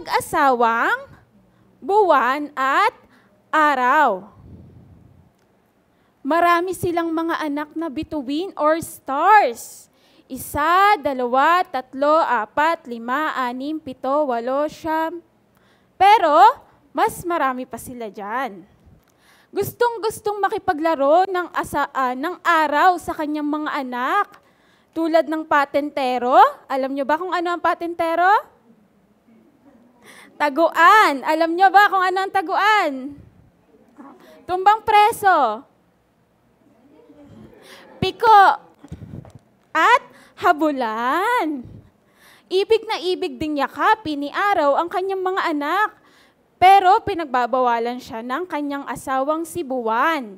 mag-asawang buwan at araw. Marami silang mga anak na bituin or stars. Isa, dalawa, tatlo, apat, lima, anim, pito, walo, siyam. Pero, mas marami pa sila dyan. Gustong-gustong makipaglaro ng, asa, uh, ng araw sa kanyang mga anak. Tulad ng patentero. Alam nyo ba kung ano ang patentero? Taguan. Alam nyo ba kung ano ang taguan? Tumbang preso. Piko. At habulan. Ibig na ibig ding yakapi ni Araw ang kanyang mga anak. Pero pinagbabawalan siya ng kanyang asawang si Buwan.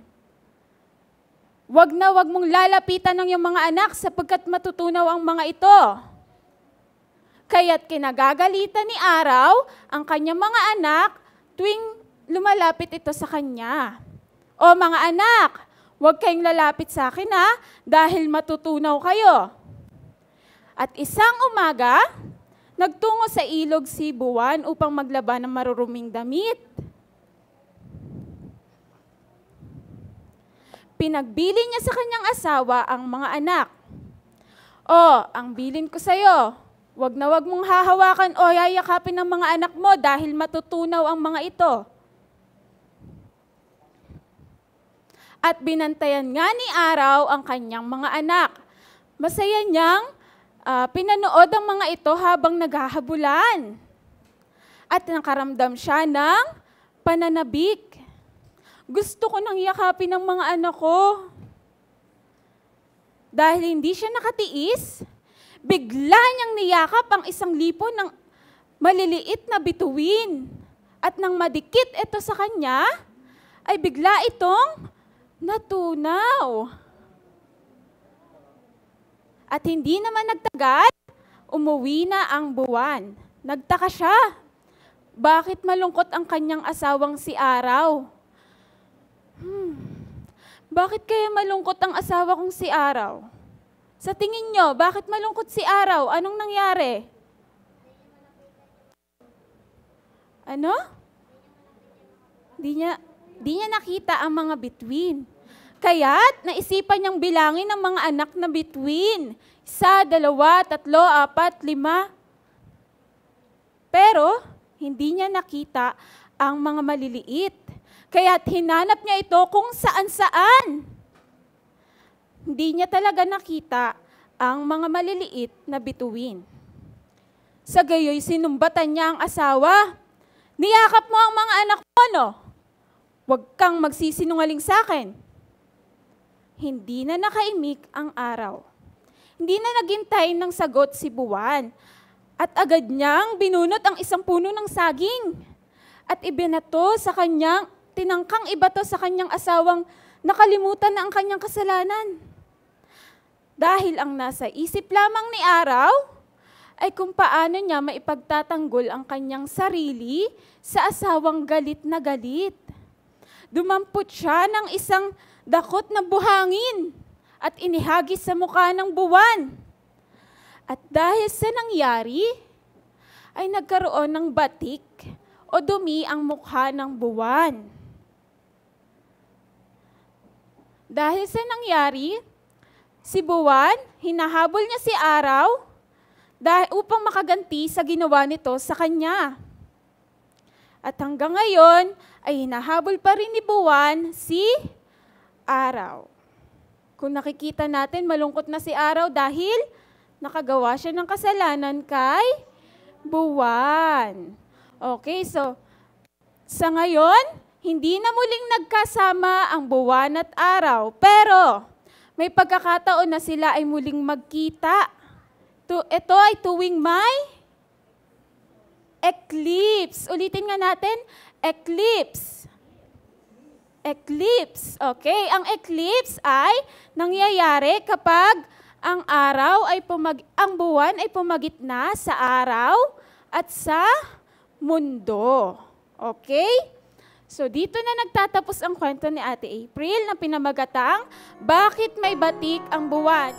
Wag na wag mong lalapitan ng iyong mga anak sapagkat matutunaw ang mga ito. Kaya't kinagagalitan ni Araw ang kanyang mga anak tuwing lumalapit ito sa kanya. O mga anak, huwag kayong lalapit sa akin ha, dahil matutunaw kayo. At isang umaga, nagtungo sa ilog si Buwan upang maglaba ng maruruming damit. Pinagbili niya sa kanyang asawa ang mga anak. O, ang bilin ko sa'yo, Huwag na huwag mong hahawakan o yayakapin ng mga anak mo dahil matutunaw ang mga ito. At binantayan nga ni Araw ang kanyang mga anak. Masaya niyang uh, pinanood ang mga ito habang naghahabulan. At nakaramdam siya ng pananabik. Gusto ko nang yakapin ang mga anak ko. Dahil hindi siya nakatiis, bigla niyang niyakap ang isang lipon ng maliliit na bituin. At nang madikit ito sa kanya, ay bigla itong natunaw. At hindi naman nagtagal, umuwi na ang buwan. Nagtaka siya. Bakit malungkot ang kanyang asawang si Araw? Hmm. Bakit kaya malungkot ang asawa kong si Araw? Sa tingin nyo, bakit malungkot si Araw? Anong nangyari? Ano? Di niya, di niya nakita ang mga between. Kaya't naisipan niyang bilangin ang mga anak na between. Isa, dalawa, tatlo, apat, lima. Pero, hindi niya nakita ang mga maliliit. Kaya't hinanap niya ito kung saan-saan hindi niya talaga nakita ang mga maliliit na bituin. Sa gayoy, sinumbatan niya ang asawa. Niyakap mo ang mga anak mo, no? Huwag kang magsisinungaling sa akin. Hindi na nakaimik ang araw. Hindi na naghintay ng sagot si Buwan. At agad niyang binunot ang isang puno ng saging. At ibinato sa kanyang, tinangkang ibato sa kanyang asawang nakalimutan na ang kanyang kasalanan. Dahil ang nasa isip lamang ni araw ay kung paano niya maipagtatanggol ang kanyang sarili sa asawang galit na galit. Dumampot siya ng isang dakot na buhangin at inihagis sa mukha ng buwan. At dahil sa nangyari, ay nagkaroon ng batik o dumi ang mukha ng buwan. Dahil sa nangyari, si buwan, hinahabol niya si araw dahil upang makaganti sa ginawa nito sa kanya. At hanggang ngayon ay hinahabol pa rin ni buwan si araw. Kung nakikita natin, malungkot na si araw dahil nakagawa siya ng kasalanan kay buwan. Okay, so sa ngayon, hindi na muling nagkasama ang buwan at araw. Pero, may pagkakataon na sila ay muling magkita. To, Ito ay tuwing may eclipse. Ulitin nga natin, eclipse. Eclipse. Okay, ang eclipse ay nangyayari kapag ang araw ay pumag ang buwan ay pumagitna sa araw at sa mundo. Okay? So dito na nagtatapos ang kwento ni Ate April na pinamagatang Bakit May Batik ang Buwan?